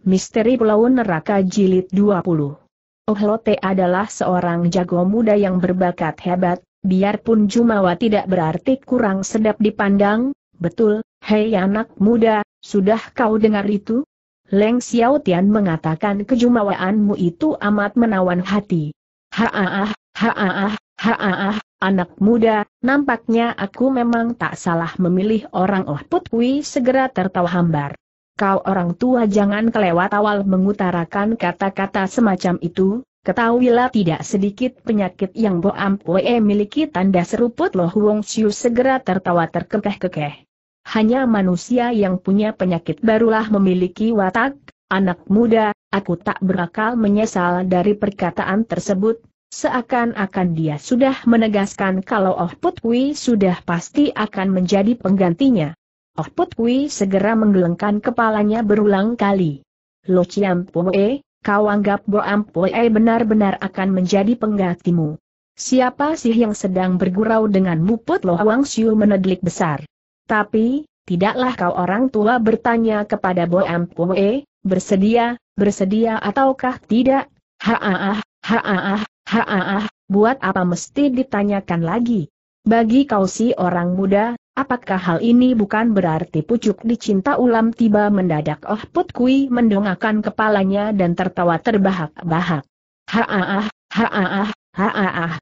Misteri Pulau Neraka Jilid 20 Oh Lote adalah seorang jago muda yang berbakat hebat, biarpun Jumawa tidak berarti kurang sedap dipandang, betul, hei anak muda, sudah kau dengar itu? Leng Xiao Tian mengatakan kejumawaanmu itu amat menawan hati. Haaah, haaah, haaah, anak muda, nampaknya aku memang tak salah memilih orang Oh Putwi segera tertawa hambar kau orang tua jangan kelewat awal mengutarakan kata-kata semacam itu, Ketahuilah tidak sedikit penyakit yang Bo Ampwe miliki tanda seruput Loh Wong Siu segera tertawa terkekeh-kekeh. Hanya manusia yang punya penyakit barulah memiliki watak, anak muda, aku tak berakal menyesal dari perkataan tersebut, seakan-akan dia sudah menegaskan kalau Oh Putwi sudah pasti akan menjadi penggantinya. Oh Put Kui segera menggelengkan kepalanya berulang kali. Lo Chiam Poe, kau anggap Bo E benar-benar akan menjadi penggantimu. Siapa sih yang sedang bergurau denganmu Put Lo Wang Siu menedlik besar. Tapi, tidaklah kau orang tua bertanya kepada Bo E, bersedia, bersedia ataukah tidak? Haaah, haaah, haaah, buat apa mesti ditanyakan lagi? Bagi kau si orang muda, Apakah hal ini bukan berarti pucuk dicinta ulam tiba mendadak Oh Put Kui mendongakkan kepalanya dan tertawa terbahak-bahak. Haah, haah, haah.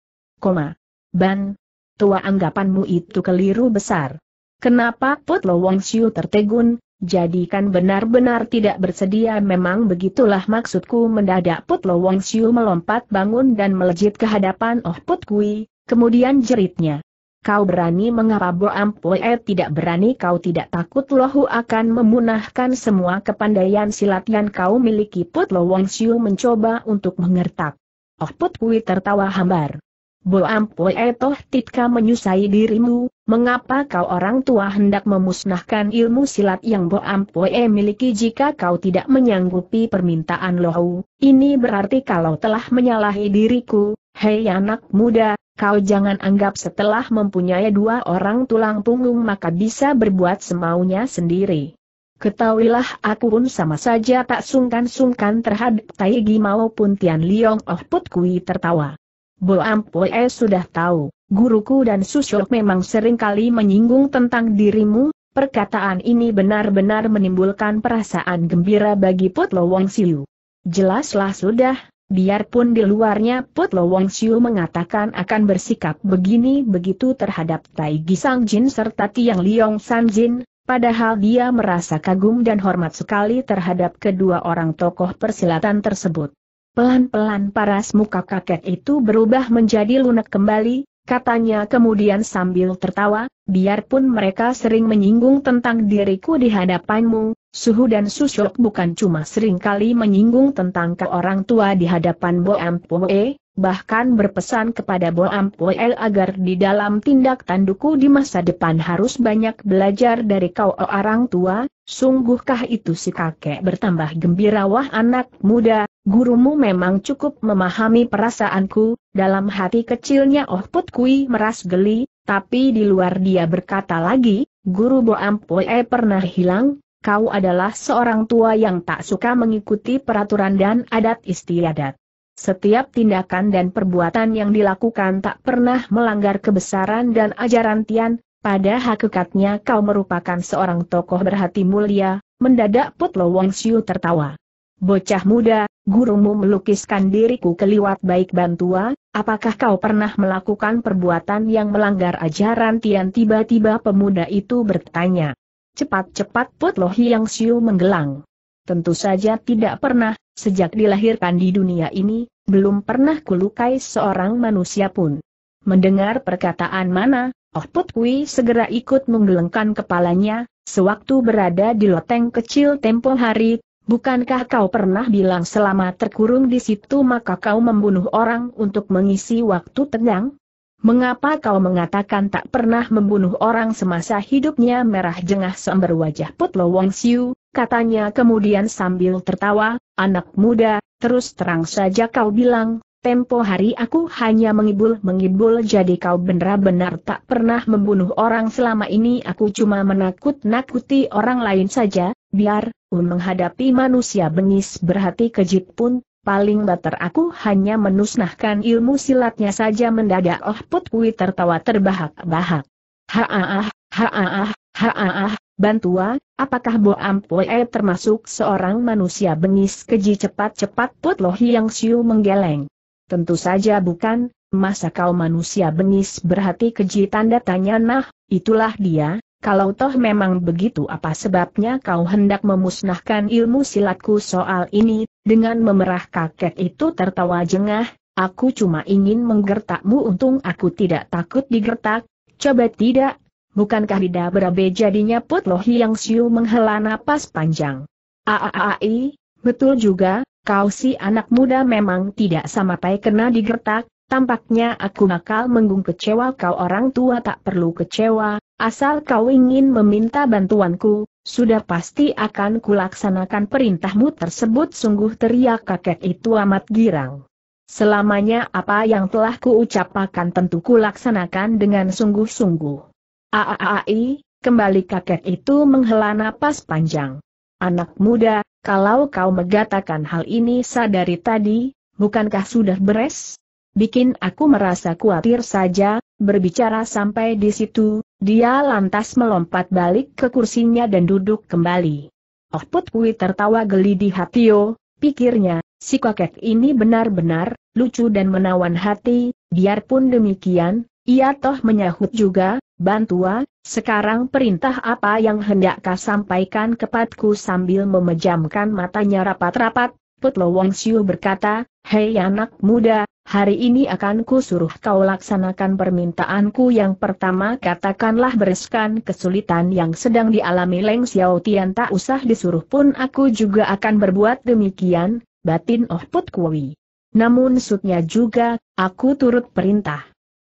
Koma. Ban. Tua anggapanmu itu keliru besar. Kenapa Put Lo Wong Siu tertegun, jadikan benar-benar tidak bersedia memang begitulah maksudku mendadak Put Lo Wong Siu melompat bangun dan melejit ke hadapan Oh Put Kui, kemudian jeritnya. Kau berani mengapa Bo eh? tidak berani kau tidak takut lohu akan memunahkan semua kepandaian silat yang kau miliki Put Lo Wong Siu mencoba untuk mengertak. Oh Put Kui tertawa hambar. Bo Ampue toh titka menyusai dirimu, mengapa kau orang tua hendak memusnahkan ilmu silat yang Bo eh miliki jika kau tidak menyanggupi permintaan lohu, ini berarti kalau telah menyalahi diriku, hei anak muda, Kau jangan anggap setelah mempunyai dua orang tulang punggung maka bisa berbuat semaunya sendiri. Ketahuilah aku pun sama saja tak sungkan-sungkan terhadap Taigi maupun Tian Liong Oh Put Kui tertawa. Bo Ampoe sudah tahu, guruku dan Susyok memang seringkali menyinggung tentang dirimu, perkataan ini benar-benar menimbulkan perasaan gembira bagi Put Lo Wang Siu. Jelaslah sudah, Biarpun di luarnya Putlo Wong Siu mengatakan akan bersikap begini begitu terhadap Tai Sang Jin serta Tiang Liong San Jin, padahal dia merasa kagum dan hormat sekali terhadap kedua orang tokoh persilatan tersebut. Pelan-pelan paras muka kakek itu berubah menjadi lunak kembali, katanya kemudian sambil tertawa, biarpun mereka sering menyinggung tentang diriku di hadapanmu, Suhu dan Susyok bukan cuma seringkali menyinggung tentang ke orang tua di hadapan Bo Ampoe, bahkan berpesan kepada Bo Ampoe agar di dalam tindak tanduku di masa depan harus banyak belajar dari kau orang tua, Sungguhkah itu si kakek bertambah gembira wah anak muda, gurumu memang cukup memahami perasaanku, dalam hati kecilnya Oh Put Kui meras geli, tapi di luar dia berkata lagi, guru Bo Ampoe pernah hilang, kau adalah seorang tua yang tak suka mengikuti peraturan dan adat istiadat. Setiap tindakan dan perbuatan yang dilakukan tak pernah melanggar kebesaran dan ajaran Tian, pada hakikatnya kau merupakan seorang tokoh berhati mulia, mendadak Putlo Wong Siu tertawa. Bocah muda, gurumu melukiskan diriku keliwat baik bantua, apakah kau pernah melakukan perbuatan yang melanggar ajaran Tian tiba-tiba pemuda itu bertanya. Cepat-cepat Putlo Hiang Siu menggelang. Tentu saja tidak pernah, sejak dilahirkan di dunia ini, belum pernah kulukai seorang manusia pun. Mendengar perkataan mana, Oh Put Kui segera ikut menggelengkan kepalanya, sewaktu berada di loteng kecil tempo hari, bukankah kau pernah bilang selama terkurung di situ maka kau membunuh orang untuk mengisi waktu tenang? Mengapa kau mengatakan tak pernah membunuh orang semasa hidupnya merah jengah samber wajah Put Lo Wong Siu, katanya kemudian sambil tertawa, anak muda, terus terang saja kau bilang, Tempo hari aku hanya mengibul-mengibul jadi kau benar-benar tak pernah membunuh orang selama ini aku cuma menakut-nakuti orang lain saja, biar, un menghadapi manusia bengis berhati kejip pun, paling bater aku hanya menusnahkan ilmu silatnya saja mendadak oh put tertawa terbahak-bahak. Haaah, haaah, haaah, Bantua, apakah Bo Ampoe termasuk seorang manusia bengis keji cepat-cepat Put Yang Siu menggeleng. Tentu saja bukan, masa kau manusia bengis berhati keji tanda tanya nah, itulah dia, kalau toh memang begitu apa sebabnya kau hendak memusnahkan ilmu silatku soal ini, dengan memerah kakek itu tertawa jengah, aku cuma ingin menggertakmu untung aku tidak takut digertak, coba tidak, bukankah Rida berabe jadinya Put Lohi yang siu menghela napas panjang. Aaai, betul juga, kau si anak muda memang tidak sama pai kena digertak, tampaknya aku nakal menggung kecewa kau orang tua tak perlu kecewa, asal kau ingin meminta bantuanku, sudah pasti akan kulaksanakan perintahmu tersebut sungguh teriak kakek itu amat girang. Selamanya apa yang telah kuucapkan tentu kulaksanakan dengan sungguh-sungguh. Aaai, kembali kakek itu menghela napas panjang. Anak muda, kalau kau mengatakan hal ini sadari tadi, bukankah sudah beres? Bikin aku merasa khawatir saja, berbicara sampai di situ, dia lantas melompat balik ke kursinya dan duduk kembali. Oh Put Kui tertawa geli di hatio, pikirnya, si kakek ini benar-benar, lucu dan menawan hati, biarpun demikian, ia toh menyahut juga, Bantua, sekarang perintah apa yang hendak kau sampaikan kepadaku sambil memejamkan matanya rapat-rapat, Putlo Wong Siu berkata, Hei anak muda, hari ini akan ku suruh kau laksanakan permintaanku yang pertama katakanlah bereskan kesulitan yang sedang dialami Leng Xiao Tian tak usah disuruh pun aku juga akan berbuat demikian, batin Oh Put Kui. Namun sutnya juga, aku turut perintah.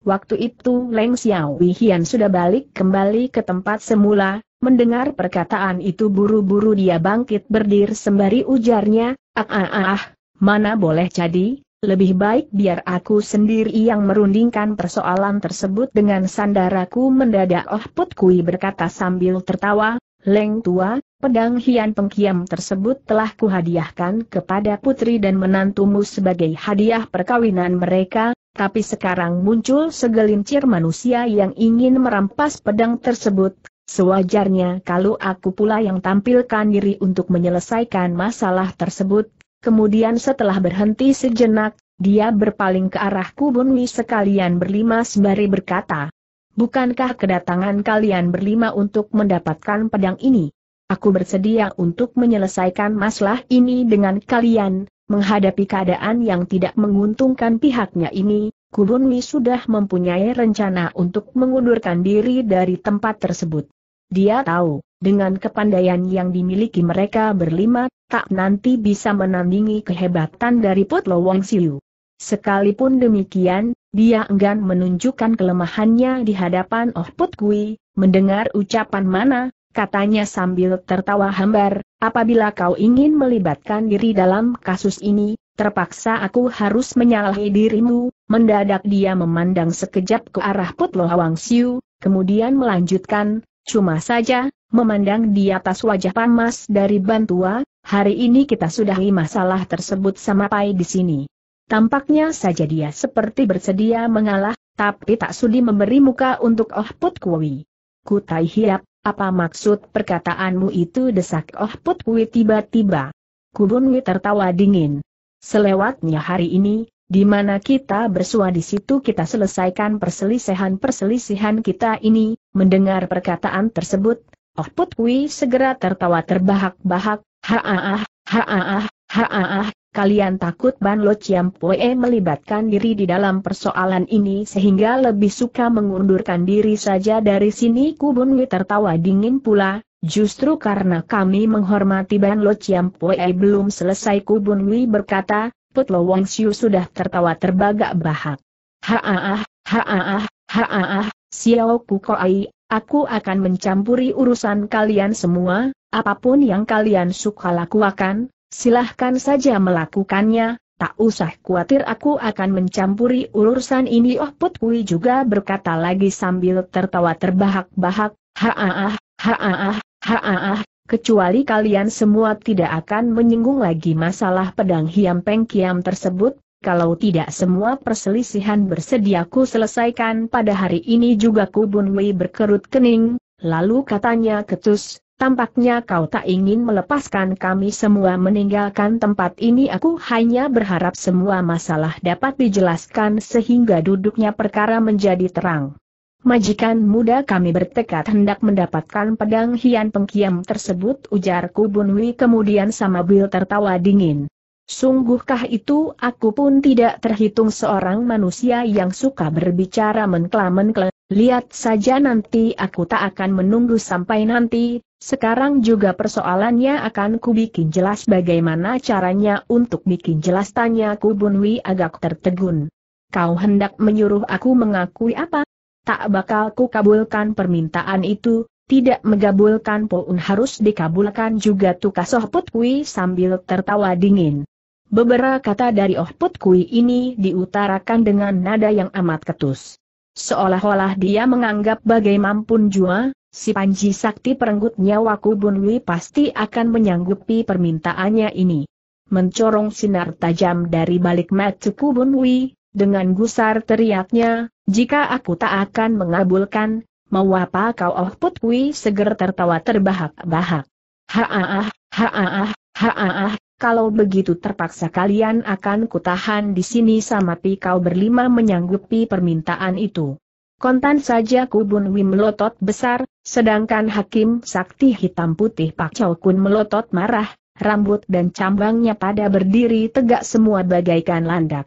Waktu itu Leng Xiao Wihian sudah balik kembali ke tempat semula, mendengar perkataan itu buru-buru dia bangkit berdiri sembari ujarnya, ah ah ah, ah mana boleh jadi, lebih baik biar aku sendiri yang merundingkan persoalan tersebut dengan sandaraku mendadak Oh Put Kui berkata sambil tertawa, Leng tua, pedang hian pengkiam tersebut telah kuhadiahkan kepada putri dan menantumu sebagai hadiah perkawinan mereka, tapi sekarang muncul segelincir manusia yang ingin merampas pedang tersebut, sewajarnya kalau aku pula yang tampilkan diri untuk menyelesaikan masalah tersebut, kemudian setelah berhenti sejenak, dia berpaling ke arah kubun Wi sekalian berlima sembari berkata, Bukankah kedatangan kalian berlima untuk mendapatkan pedang ini? Aku bersedia untuk menyelesaikan masalah ini dengan kalian, Menghadapi keadaan yang tidak menguntungkan pihaknya ini, Kubun Mi sudah mempunyai rencana untuk mengundurkan diri dari tempat tersebut. Dia tahu, dengan kepandaian yang dimiliki mereka berlima, tak nanti bisa menandingi kehebatan dari Putlo Wong Siu. Sekalipun demikian, dia enggan menunjukkan kelemahannya di hadapan Oh Put Kui, mendengar ucapan mana, katanya sambil tertawa hambar, apabila kau ingin melibatkan diri dalam kasus ini, terpaksa aku harus menyalahi dirimu, mendadak dia memandang sekejap ke arah Putlo Hawang Siu, kemudian melanjutkan, cuma saja, memandang di atas wajah panas dari Bantua, hari ini kita sudahi masalah tersebut sampai di sini. Tampaknya saja dia seperti bersedia mengalah, tapi tak sudi memberi muka untuk Oh Put Kui. Kutai Hiap, apa maksud perkataanmu itu desak Oh Put tiba-tiba? Kubun tertawa dingin. Selewatnya hari ini, di mana kita bersua di situ kita selesaikan perselisihan-perselisihan kita ini, mendengar perkataan tersebut, Oh Put segera tertawa terbahak-bahak, Haah, haah, haah kalian takut Ban Lo Chiam Poe melibatkan diri di dalam persoalan ini sehingga lebih suka mengundurkan diri saja dari sini Kubun Wi tertawa dingin pula, justru karena kami menghormati Ban Lo Chiam Poe belum selesai Kubun Wi berkata, Put Lo Wong Siu sudah tertawa terbagak bahak. Haaah, haaah, haaah, Xiao Kukoai, aku akan mencampuri urusan kalian semua, apapun yang kalian suka lakukan, Silahkan saja melakukannya, tak usah khawatir aku akan mencampuri urusan ini. Oh Put Kui juga berkata lagi sambil tertawa terbahak-bahak, haah, haah, haah, kecuali kalian semua tidak akan menyinggung lagi masalah pedang hiam pengkiam tersebut, kalau tidak semua perselisihan bersedia ku selesaikan pada hari ini juga Kubun Wei berkerut kening, lalu katanya ketus, Tampaknya kau tak ingin melepaskan kami semua meninggalkan tempat ini aku hanya berharap semua masalah dapat dijelaskan sehingga duduknya perkara menjadi terang. Majikan muda kami bertekad hendak mendapatkan pedang hian pengkiam tersebut ujar Kubunwi kemudian sama Bill tertawa dingin. Sungguhkah itu aku pun tidak terhitung seorang manusia yang suka berbicara menkla-menkla. Lihat saja nanti aku tak akan menunggu sampai nanti, sekarang juga persoalannya akan kubikin jelas bagaimana caranya untuk bikin jelas tanya Kubunwi agak tertegun. Kau hendak menyuruh aku mengakui apa? Tak bakal ku kabulkan permintaan itu, tidak megabulkan pun harus dikabulkan juga tukas Oh Put sambil tertawa dingin. Beberapa kata dari Oh Put ini diutarakan dengan nada yang amat ketus. Seolah-olah dia menganggap bagaimanapun jua, si Panji Sakti perenggut nyawa Kubun Wi pasti akan menyanggupi permintaannya ini. Mencorong sinar tajam dari balik mata Kubun Wi, dengan gusar teriaknya, jika aku tak akan mengabulkan, mau apa kau Oh Put segera tertawa terbahak-bahak. Haah, haah, haah kalau begitu terpaksa kalian akan kutahan di sini sampai kau berlima menyanggupi permintaan itu. Kontan saja kubun Wim melotot besar, sedangkan Hakim Sakti Hitam Putih Pak Chow Kun melotot marah, rambut dan cambangnya pada berdiri tegak semua bagaikan landak.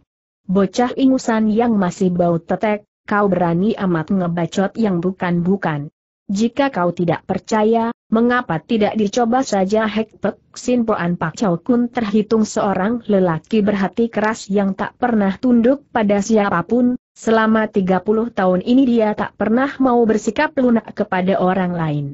Bocah ingusan yang masih bau tetek, kau berani amat ngebacot yang bukan-bukan. Jika kau tidak percaya, mengapa tidak dicoba saja Hek Pek Sin Poan Pak Chow Kun terhitung seorang lelaki berhati keras yang tak pernah tunduk pada siapapun, selama 30 tahun ini dia tak pernah mau bersikap lunak kepada orang lain.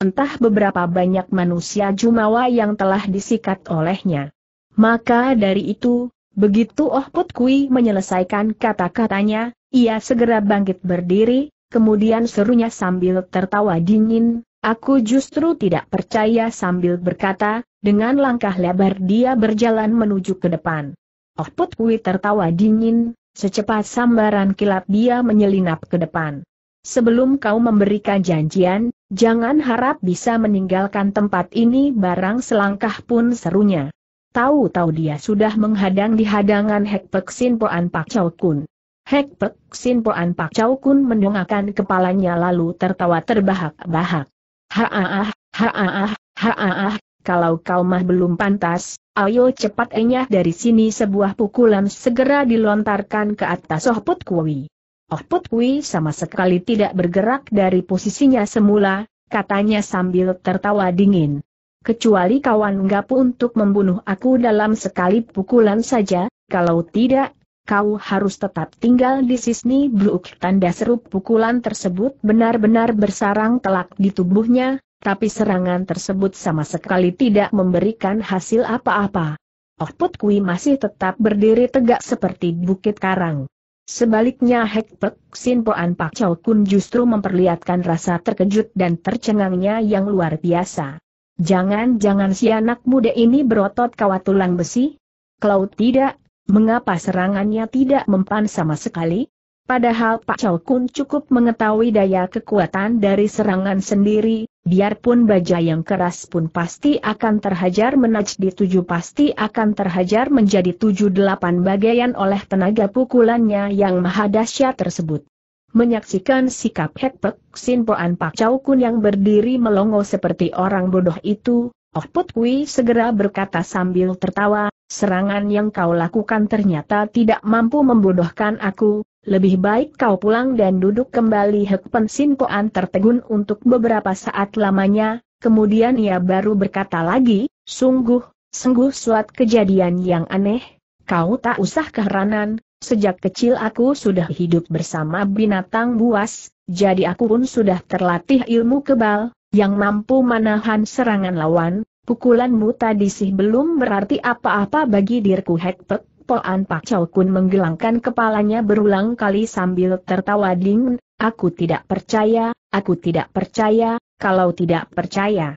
Entah beberapa banyak manusia jumawa yang telah disikat olehnya. Maka dari itu, begitu Oh Put Kui menyelesaikan kata-katanya, ia segera bangkit berdiri, kemudian serunya sambil tertawa dingin, aku justru tidak percaya sambil berkata, dengan langkah lebar dia berjalan menuju ke depan. Oh Put Kui tertawa dingin, secepat sambaran kilat dia menyelinap ke depan. Sebelum kau memberikan janjian, jangan harap bisa meninggalkan tempat ini barang selangkah pun serunya. Tahu-tahu dia sudah menghadang di hadangan Hek Pek Sin Poan Pak Chow Kun. Hek Pek Sin Poan Pak Chow Kun mendongakkan kepalanya lalu tertawa terbahak-bahak. Haaah, ah haaah, ah, ah, ah kalau kau mah belum pantas, ayo cepat enyah dari sini sebuah pukulan segera dilontarkan ke atas Oh Put Kui. Oh Put Kui sama sekali tidak bergerak dari posisinya semula, katanya sambil tertawa dingin. Kecuali kawan gapu untuk membunuh aku dalam sekali pukulan saja, kalau tidak, kau harus tetap tinggal di Sisni Bluk. Tanda seru pukulan tersebut benar-benar bersarang telak di tubuhnya, tapi serangan tersebut sama sekali tidak memberikan hasil apa-apa. Oh Put Kui masih tetap berdiri tegak seperti bukit karang. Sebaliknya Hek Pek Sin Poan Pak Chow Kun justru memperlihatkan rasa terkejut dan tercengangnya yang luar biasa. Jangan-jangan si anak muda ini berotot kawat tulang besi? Kalau tidak, Mengapa serangannya tidak mempan sama sekali? Padahal Pak Chow Kun cukup mengetahui daya kekuatan dari serangan sendiri, biarpun baja yang keras pun pasti akan terhajar menaj di tujuh pasti akan terhajar menjadi tujuh delapan bagian oleh tenaga pukulannya yang maha dahsyat tersebut. Menyaksikan sikap Hek Pek Pak Chow Kun yang berdiri melongo seperti orang bodoh itu, Oh Put Kui segera berkata sambil tertawa, Serangan yang kau lakukan ternyata tidak mampu membodohkan aku, lebih baik kau pulang dan duduk kembali Hek Pensin Koan tertegun untuk beberapa saat lamanya, kemudian ia baru berkata lagi, sungguh, sungguh suatu kejadian yang aneh, kau tak usah keheranan, sejak kecil aku sudah hidup bersama binatang buas, jadi aku pun sudah terlatih ilmu kebal, yang mampu menahan serangan lawan, Pukulanmu tadi sih belum berarti apa-apa bagi diriku hekpek. Poan Pak Chow Kun menggelangkan kepalanya berulang kali sambil tertawa dingin, aku tidak percaya, aku tidak percaya, kalau tidak percaya.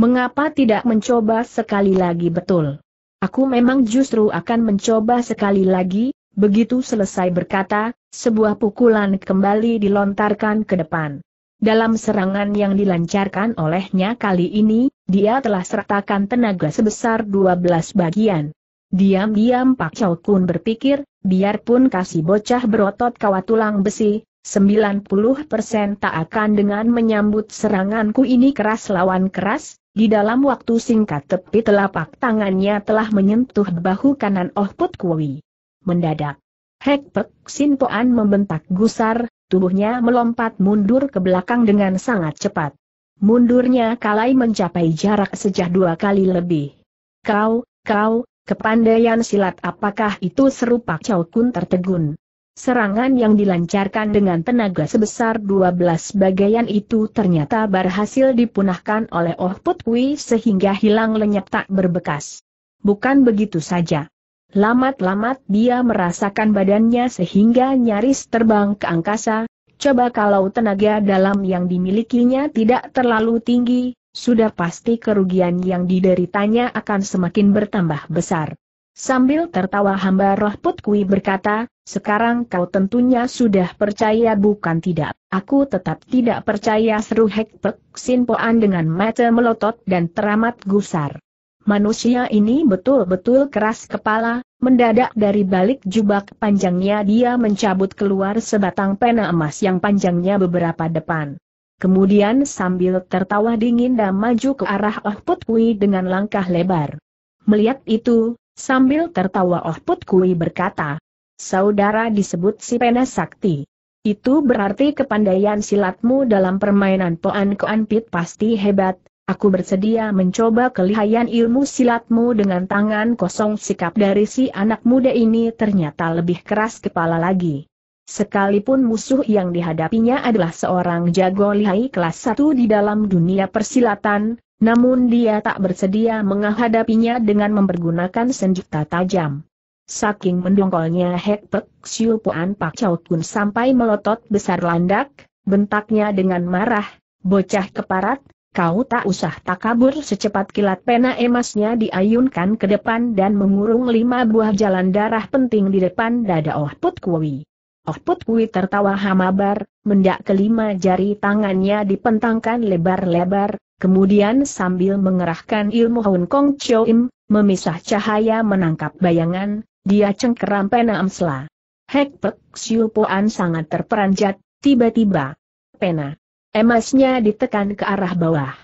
Mengapa tidak mencoba sekali lagi betul? Aku memang justru akan mencoba sekali lagi, begitu selesai berkata, sebuah pukulan kembali dilontarkan ke depan. Dalam serangan yang dilancarkan olehnya kali ini, dia telah sertakan tenaga sebesar 12 bagian. Diam-diam Pak Chow Kun berpikir, biarpun kasih bocah berotot kawat tulang besi, 90% tak akan dengan menyambut seranganku ini keras lawan keras, di dalam waktu singkat tepi telapak tangannya telah menyentuh bahu kanan Oh Put Kui. Mendadak, Hek Pek Sin Toan membentak gusar, Tubuhnya melompat mundur ke belakang dengan sangat cepat. Mundurnya kalai mencapai jarak sejak dua kali lebih. Kau, kau, kepandaian silat apakah itu serupa Chow Kun tertegun. Serangan yang dilancarkan dengan tenaga sebesar 12 bagian itu ternyata berhasil dipunahkan oleh Oh Put Kui sehingga hilang lenyap tak berbekas. Bukan begitu saja. Lamat-lamat dia merasakan badannya sehingga nyaris terbang ke angkasa, coba kalau tenaga dalam yang dimilikinya tidak terlalu tinggi, sudah pasti kerugian yang dideritanya akan semakin bertambah besar. Sambil tertawa hamba roh Putkui berkata, sekarang kau tentunya sudah percaya bukan tidak. Aku tetap tidak percaya seru Hek Sinpoan Poan dengan mata melotot dan teramat gusar. Manusia ini betul-betul keras kepala, mendadak dari balik jubak panjangnya dia mencabut keluar sebatang pena emas yang panjangnya beberapa depan. Kemudian sambil tertawa dingin dan maju ke arah Oh Put Kui dengan langkah lebar. Melihat itu, sambil tertawa Oh Put Kui berkata, Saudara disebut si pena sakti. Itu berarti kepandaian silatmu dalam permainan Poan Koan Pit pasti hebat, Aku bersedia mencoba kelihayan ilmu silatmu dengan tangan kosong sikap dari si anak muda ini ternyata lebih keras kepala lagi. Sekalipun musuh yang dihadapinya adalah seorang jago lihai kelas 1 di dalam dunia persilatan, namun dia tak bersedia menghadapinya dengan mempergunakan senjata tajam. Saking mendongkolnya Hek Pek Siu Puan Pak Chow Kun sampai melotot besar landak, bentaknya dengan marah, bocah keparat, Kau tak usah takabur secepat kilat pena emasnya diayunkan ke depan dan mengurung lima buah jalan darah penting di depan dada Oh Put Kui. Oh Put Kui tertawa hamabar, mendak kelima jari tangannya dipentangkan lebar-lebar, kemudian sambil mengerahkan ilmu Hun Kong Chou Im, memisah cahaya menangkap bayangan, dia cengkeram pena amsla. Hek Pek Siu Puan sangat terperanjat, tiba-tiba. Pena Emasnya ditekan ke arah bawah.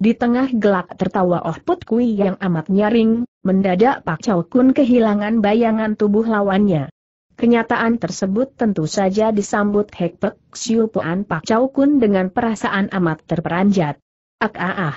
Di tengah gelak tertawa Oh Put Kui yang amat nyaring, mendadak Pak Chow Kun kehilangan bayangan tubuh lawannya. Kenyataan tersebut tentu saja disambut Hek Pek Siu Puan Pak Chow Kun dengan perasaan amat terperanjat. Ak ah ah.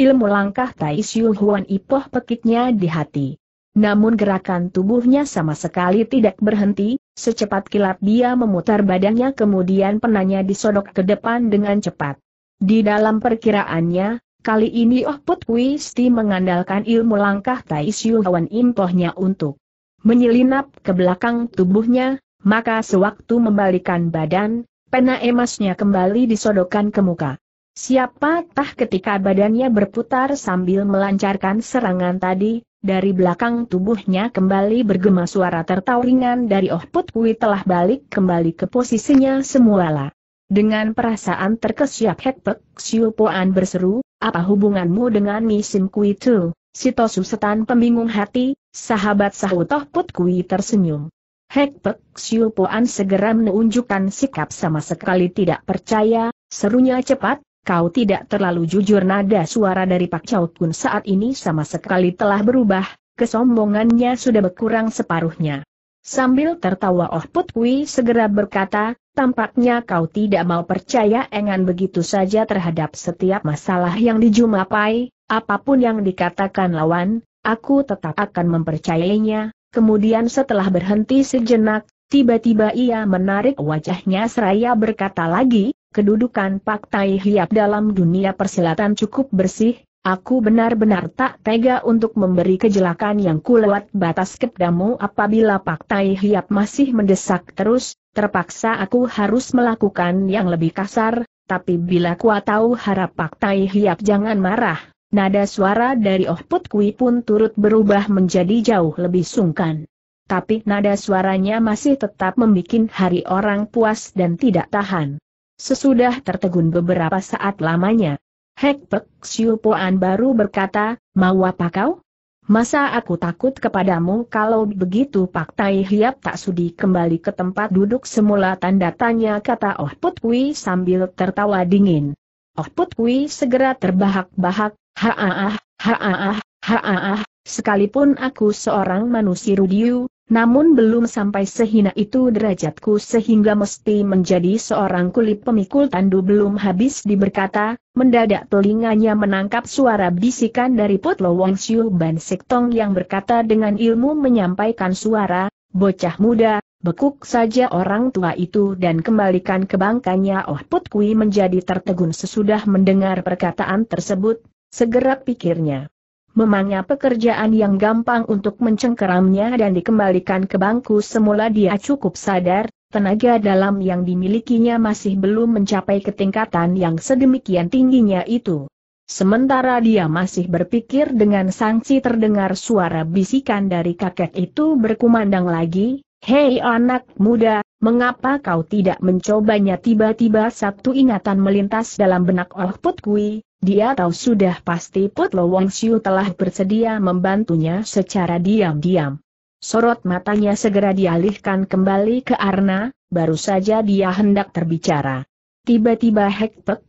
Ilmu langkah Tai Siu Huan Ipoh pekiknya di hati. Namun gerakan tubuhnya sama sekali tidak berhenti, secepat kilat dia memutar badannya kemudian penanya disodok ke depan dengan cepat. Di dalam perkiraannya, kali ini Oh Put Sti mengandalkan ilmu langkah Tai Siu Hawan Impohnya untuk menyelinap ke belakang tubuhnya, maka sewaktu membalikan badan, pena emasnya kembali disodokkan ke muka. Siapa tah ketika badannya berputar sambil melancarkan serangan tadi, dari belakang tubuhnya kembali bergema suara tertawa ringan dari Oh Put Kui telah balik kembali ke posisinya semula. Dengan perasaan terkesiap Hek Pek Xiu Poan berseru, apa hubunganmu dengan Nisim Kui Tu? Tosu Setan pembingung hati, sahabat sahut Oh Put Kui tersenyum. Hek Pek Xiu Poan segera menunjukkan sikap sama sekali tidak percaya, serunya cepat, kau tidak terlalu jujur nada suara dari Pak Chow Kun saat ini sama sekali telah berubah, kesombongannya sudah berkurang separuhnya. Sambil tertawa Oh Put Kui segera berkata, tampaknya kau tidak mau percaya engan begitu saja terhadap setiap masalah yang dijumpai, apapun yang dikatakan lawan, aku tetap akan mempercayainya, kemudian setelah berhenti sejenak, tiba-tiba ia menarik wajahnya seraya berkata lagi, kedudukan Pak Tai Hiap dalam dunia persilatan cukup bersih, aku benar-benar tak tega untuk memberi kejelakan yang kulewat batas kepadamu apabila Pak Tai Hiap masih mendesak terus, terpaksa aku harus melakukan yang lebih kasar, tapi bila ku tahu harap Pak Tai Hiap jangan marah. Nada suara dari Oh Put Kui pun turut berubah menjadi jauh lebih sungkan tapi nada suaranya masih tetap membuat hari orang puas dan tidak tahan. Sesudah tertegun beberapa saat lamanya, Hek Pek Siu baru berkata, mau apa kau? Masa aku takut kepadamu kalau begitu Pak Tai Hiap tak sudi kembali ke tempat duduk semula tanda tanya kata Oh Put Kui sambil tertawa dingin. Oh Put Kui segera terbahak-bahak, ha haaah, haaah, Sekalipun aku seorang manusia rudiu, namun belum sampai sehina itu derajatku sehingga mesti menjadi seorang kulit pemikul tandu belum habis diberkata, mendadak telinganya menangkap suara bisikan dari Potlo Wong Siu Ban Sektong yang berkata dengan ilmu menyampaikan suara, bocah muda, bekuk saja orang tua itu dan kembalikan ke bangkanya Oh Put Kui menjadi tertegun sesudah mendengar perkataan tersebut, segera pikirnya. Memangnya pekerjaan yang gampang untuk mencengkeramnya dan dikembalikan ke bangku semula dia cukup sadar, tenaga dalam yang dimilikinya masih belum mencapai ketingkatan yang sedemikian tingginya itu. Sementara dia masih berpikir dengan sangsi terdengar suara bisikan dari kakek itu berkumandang lagi, Hei anak muda, mengapa kau tidak mencobanya tiba-tiba satu ingatan melintas dalam benak Oh Putkui, dia tahu sudah pasti Putlo Wong Siu telah bersedia membantunya secara diam-diam. Sorot matanya segera dialihkan kembali ke Arna, baru saja dia hendak terbicara. Tiba-tiba Hek Pek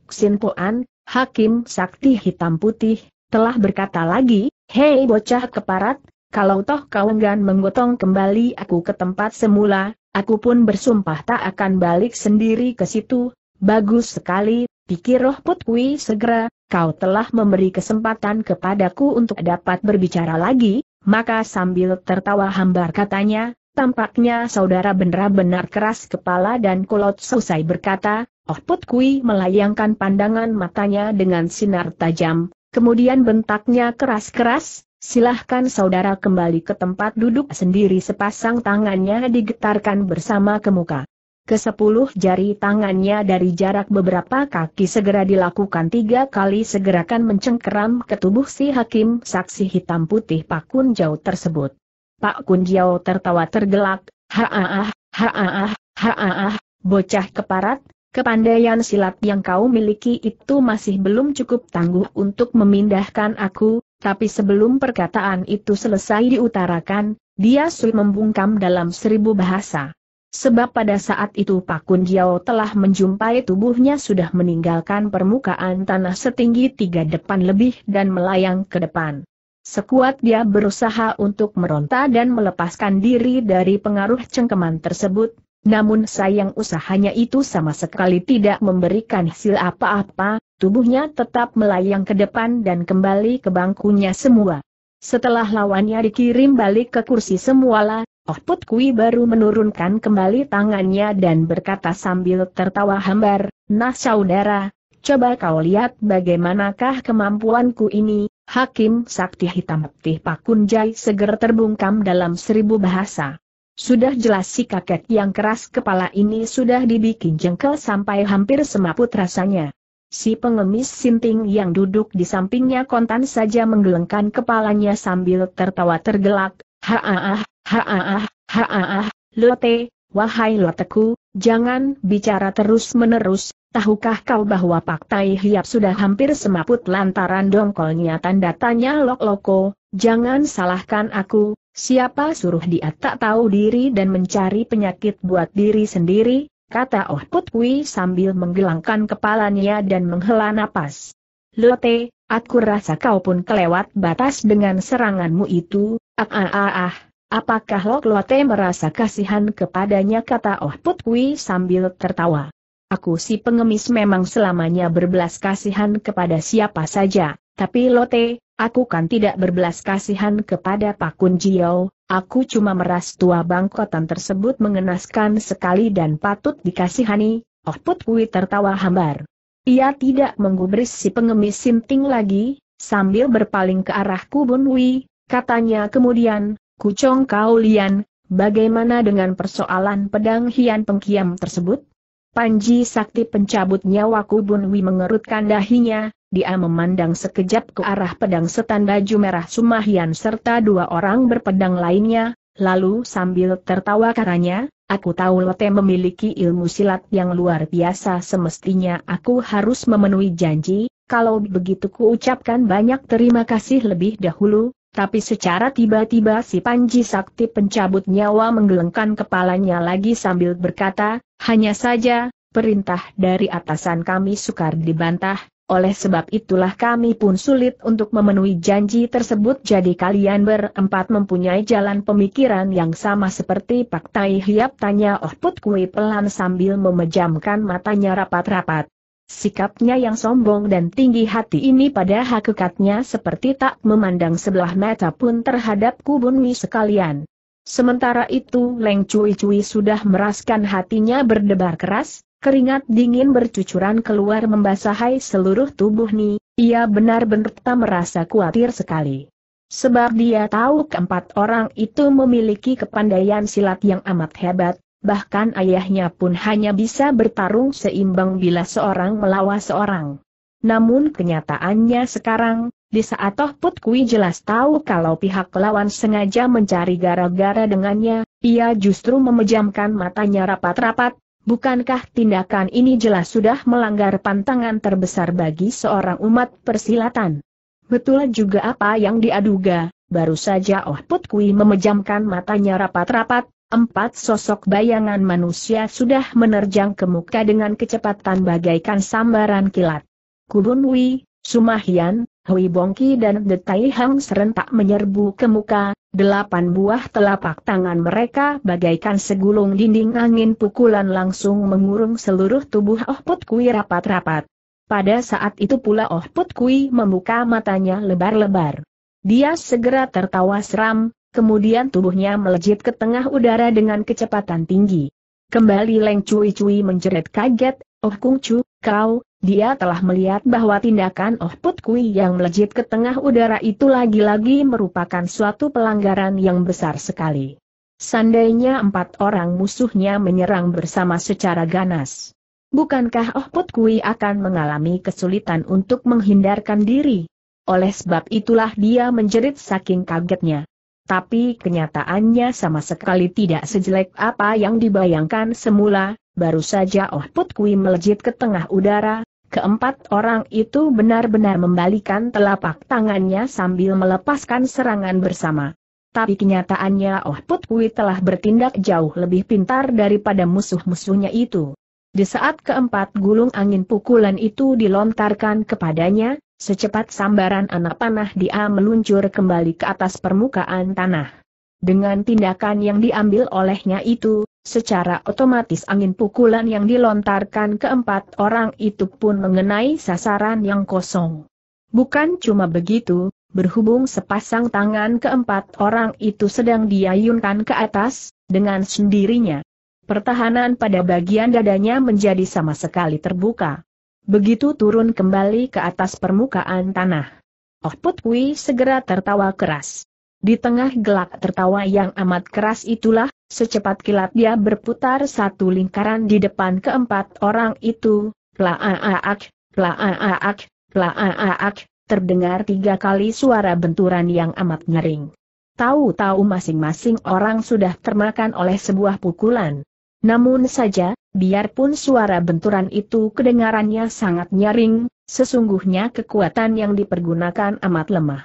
Hakim Sakti Hitam Putih, telah berkata lagi, Hei bocah keparat, kalau toh kau enggan menggotong kembali aku ke tempat semula, aku pun bersumpah tak akan balik sendiri ke situ. Bagus sekali, pikir roh Putwi segera, kau telah memberi kesempatan kepadaku untuk dapat berbicara lagi, maka sambil tertawa hambar katanya, tampaknya saudara benar-benar keras kepala dan kulot. selesai berkata, Oh Put Kui melayangkan pandangan matanya dengan sinar tajam, kemudian bentaknya keras-keras, silahkan saudara kembali ke tempat duduk sendiri sepasang tangannya digetarkan bersama ke muka. Kesepuluh jari tangannya dari jarak beberapa kaki segera dilakukan tiga kali segerakan mencengkeram ke tubuh si hakim saksi hitam putih Pak Kun Jau tersebut. Pak Kun Jau tertawa tergelak, haah, ah, haah, ah, haah, ah, bocah keparat, kepandaian silat yang kau miliki itu masih belum cukup tangguh untuk memindahkan aku, tapi sebelum perkataan itu selesai diutarakan, dia sulit membungkam dalam seribu bahasa. Sebab pada saat itu Kun Jiao telah menjumpai tubuhnya sudah meninggalkan permukaan tanah setinggi tiga depan lebih dan melayang ke depan. Sekuat dia berusaha untuk meronta dan melepaskan diri dari pengaruh cengkeman tersebut, namun sayang usahanya itu sama sekali tidak memberikan hasil apa-apa, tubuhnya tetap melayang ke depan dan kembali ke bangkunya semua. Setelah lawannya dikirim balik ke kursi semualah, Oh, Put Kui baru menurunkan kembali tangannya dan berkata sambil tertawa hambar, Nah saudara, coba kau lihat bagaimanakah kemampuanku ini, Hakim Sakti Hitam Tih Pakunjai seger terbungkam dalam seribu bahasa. Sudah jelas si kakek yang keras kepala ini sudah dibikin jengkel sampai hampir semaput rasanya. Si pengemis sinting yang duduk di sampingnya kontan saja menggelengkan kepalanya sambil tertawa tergelak, Haah, Haaah, haaah, Lote, wahai Loteku, jangan bicara terus-menerus, tahukah kau bahwa Pak Tai Hiap sudah hampir semaput lantaran dongkolnya tanda tanya Lok Loko, jangan salahkan aku, siapa suruh dia tak tahu diri dan mencari penyakit buat diri sendiri, kata Oh Put sambil menggelangkan kepalanya dan menghela napas. Lote, aku rasa kau pun kelewat batas dengan seranganmu itu, ah ah ah ah, Apakah Lok Lote merasa kasihan kepadanya kata Oh Put sambil tertawa. Aku si pengemis memang selamanya berbelas kasihan kepada siapa saja, tapi Lote, aku kan tidak berbelas kasihan kepada Pak Kun Jiao, aku cuma meras tua bangkotan tersebut mengenaskan sekali dan patut dikasihani, Oh Put tertawa hambar. Ia tidak menggubris si pengemis Sinting lagi, sambil berpaling ke arah Kubun Wi, katanya kemudian, Kucong Kau Lian, bagaimana dengan persoalan pedang hian pengkiam tersebut? Panji sakti pencabut nyawa Kubunwi mengerutkan dahinya, dia memandang sekejap ke arah pedang setan baju merah Sumahian serta dua orang berpedang lainnya, lalu sambil tertawa karanya, aku tahu Lete memiliki ilmu silat yang luar biasa semestinya aku harus memenuhi janji, kalau begitu ku ucapkan banyak terima kasih lebih dahulu, tapi secara tiba-tiba si Panji Sakti pencabut nyawa menggelengkan kepalanya lagi sambil berkata, hanya saja, perintah dari atasan kami sukar dibantah, oleh sebab itulah kami pun sulit untuk memenuhi janji tersebut jadi kalian berempat mempunyai jalan pemikiran yang sama seperti Pak Tai Hiap tanya Oh Put Kui pelan sambil memejamkan matanya rapat-rapat. Sikapnya yang sombong dan tinggi hati ini pada hakikatnya seperti tak memandang sebelah mata pun terhadap kubunmi sekalian. Sementara itu Leng Cui Cui sudah meraskan hatinya berdebar keras, keringat dingin bercucuran keluar membasahi seluruh tubuh Ni, ia benar-benar merasa khawatir sekali. Sebab dia tahu keempat orang itu memiliki kepandaian silat yang amat hebat, bahkan ayahnya pun hanya bisa bertarung seimbang bila seorang melawan seorang. Namun kenyataannya sekarang, di saat Toh Put Kui jelas tahu kalau pihak lawan sengaja mencari gara-gara dengannya, ia justru memejamkan matanya rapat-rapat, Bukankah tindakan ini jelas sudah melanggar pantangan terbesar bagi seorang umat persilatan? Betul juga apa yang diaduga, baru saja Oh Put Kui memejamkan matanya rapat-rapat, empat sosok bayangan manusia sudah menerjang ke muka dengan kecepatan bagaikan sambaran kilat. Kubun Wei, Sumahian, Hui Bongki dan Detai Hang serentak menyerbu ke muka, delapan buah telapak tangan mereka bagaikan segulung dinding angin pukulan langsung mengurung seluruh tubuh Oh Put Kui rapat-rapat. Pada saat itu pula Oh Put Kui membuka matanya lebar-lebar. Dia segera tertawa seram, kemudian tubuhnya melejit ke tengah udara dengan kecepatan tinggi. Kembali Leng Cui Cui menjerit kaget, Oh Kung Chu, kau, dia telah melihat bahwa tindakan Oh Put Kui yang melejit ke tengah udara itu lagi-lagi merupakan suatu pelanggaran yang besar sekali. Sandainya empat orang musuhnya menyerang bersama secara ganas. Bukankah Oh Put Kui akan mengalami kesulitan untuk menghindarkan diri? Oleh sebab itulah dia menjerit saking kagetnya. Tapi kenyataannya sama sekali tidak sejelek apa yang dibayangkan semula, baru saja Oh Put melejit ke tengah udara, keempat orang itu benar-benar membalikan telapak tangannya sambil melepaskan serangan bersama. Tapi kenyataannya Oh Put telah bertindak jauh lebih pintar daripada musuh-musuhnya itu. Di saat keempat gulung angin pukulan itu dilontarkan kepadanya, Secepat sambaran anak panah dia meluncur kembali ke atas permukaan tanah. Dengan tindakan yang diambil olehnya itu, secara otomatis angin pukulan yang dilontarkan keempat orang itu pun mengenai sasaran yang kosong. Bukan cuma begitu, berhubung sepasang tangan keempat orang itu sedang diayunkan ke atas, dengan sendirinya. Pertahanan pada bagian dadanya menjadi sama sekali terbuka. Begitu turun kembali ke atas permukaan tanah. Oh Put segera tertawa keras. Di tengah gelak tertawa yang amat keras itulah, secepat kilat dia berputar satu lingkaran di depan keempat orang itu, Plaaak, plaaak, plaaak, terdengar tiga kali suara benturan yang amat ngering. Tahu-tahu masing-masing orang sudah termakan oleh sebuah pukulan. Namun saja, Biarpun suara benturan itu kedengarannya sangat nyaring, sesungguhnya kekuatan yang dipergunakan amat lemah.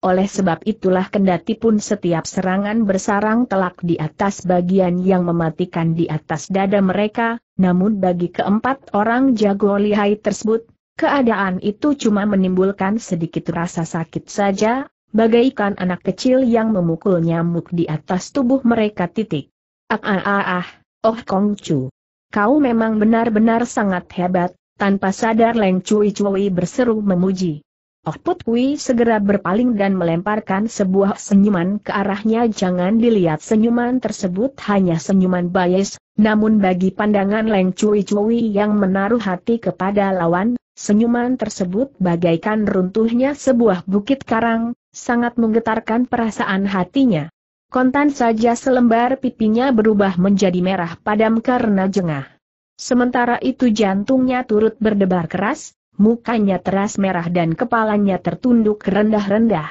Oleh sebab itulah kendati pun setiap serangan bersarang telak di atas bagian yang mematikan di atas dada mereka, namun bagi keempat orang jago lihai tersebut, keadaan itu cuma menimbulkan sedikit rasa sakit saja, bagaikan anak kecil yang memukul nyamuk di atas tubuh mereka titik. Ah ah ah ah, oh Kongcu kau memang benar-benar sangat hebat, tanpa sadar Leng Cui Cui berseru memuji. Oh Put Kui segera berpaling dan melemparkan sebuah senyuman ke arahnya jangan dilihat senyuman tersebut hanya senyuman bias, namun bagi pandangan Leng Cui Cui yang menaruh hati kepada lawan, senyuman tersebut bagaikan runtuhnya sebuah bukit karang, sangat menggetarkan perasaan hatinya. Kontan saja selembar pipinya berubah menjadi merah padam karena jengah. Sementara itu jantungnya turut berdebar keras, mukanya teras merah dan kepalanya tertunduk rendah-rendah.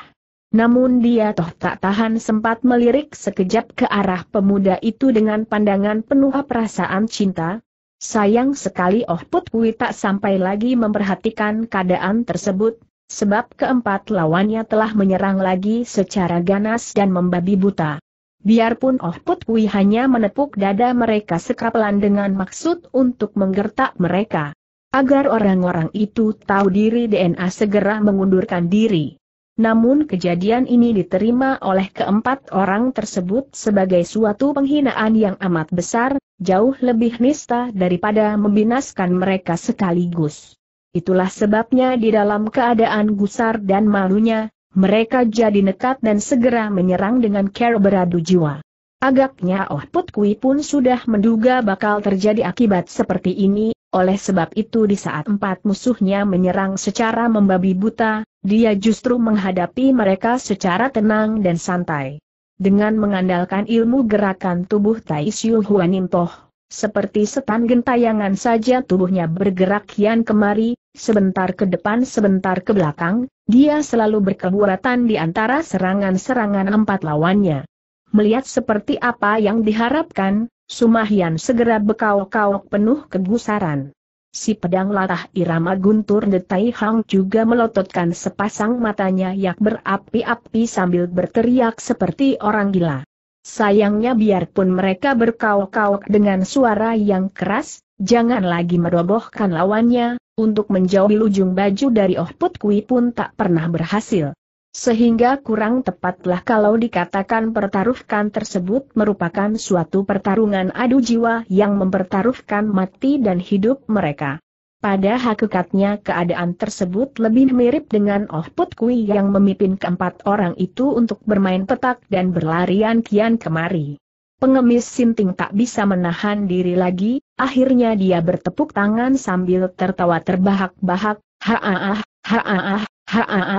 Namun dia toh tak tahan sempat melirik sekejap ke arah pemuda itu dengan pandangan penuh perasaan cinta. Sayang sekali Oh Put tak sampai lagi memperhatikan keadaan tersebut, Sebab keempat lawannya telah menyerang lagi secara ganas dan membabi buta. Biarpun Oh Put hanya menepuk dada mereka sekapelan dengan maksud untuk menggertak mereka. Agar orang-orang itu tahu diri DNA segera mengundurkan diri. Namun kejadian ini diterima oleh keempat orang tersebut sebagai suatu penghinaan yang amat besar, jauh lebih nista daripada membinaskan mereka sekaligus. Itulah sebabnya di dalam keadaan gusar dan malunya, mereka jadi nekat dan segera menyerang dengan care beradu jiwa. Agaknya Oh Put pun sudah menduga bakal terjadi akibat seperti ini, oleh sebab itu di saat empat musuhnya menyerang secara membabi buta, dia justru menghadapi mereka secara tenang dan santai. Dengan mengandalkan ilmu gerakan tubuh Tai Siu Toh, seperti setan gentayangan saja tubuhnya bergerak kian kemari, sebentar ke depan sebentar ke belakang, dia selalu berkebuatan di antara serangan-serangan empat lawannya. Melihat seperti apa yang diharapkan, Sumahian segera bekaok-kaok penuh kegusaran. Si pedang latah irama guntur detai Hang juga melototkan sepasang matanya yang berapi-api sambil berteriak seperti orang gila. Sayangnya biarpun mereka berkauk-kauk dengan suara yang keras, jangan lagi merobohkan lawannya, untuk menjauhi ujung baju dari Oh Put Kui pun tak pernah berhasil. Sehingga kurang tepatlah kalau dikatakan pertaruhkan tersebut merupakan suatu pertarungan adu jiwa yang mempertaruhkan mati dan hidup mereka. Pada hakikatnya keadaan tersebut lebih mirip dengan Oh Put Kui yang memimpin keempat orang itu untuk bermain petak dan berlarian kian kemari. Pengemis Sinting tak bisa menahan diri lagi, akhirnya dia bertepuk tangan sambil tertawa terbahak-bahak, haaah, haaah,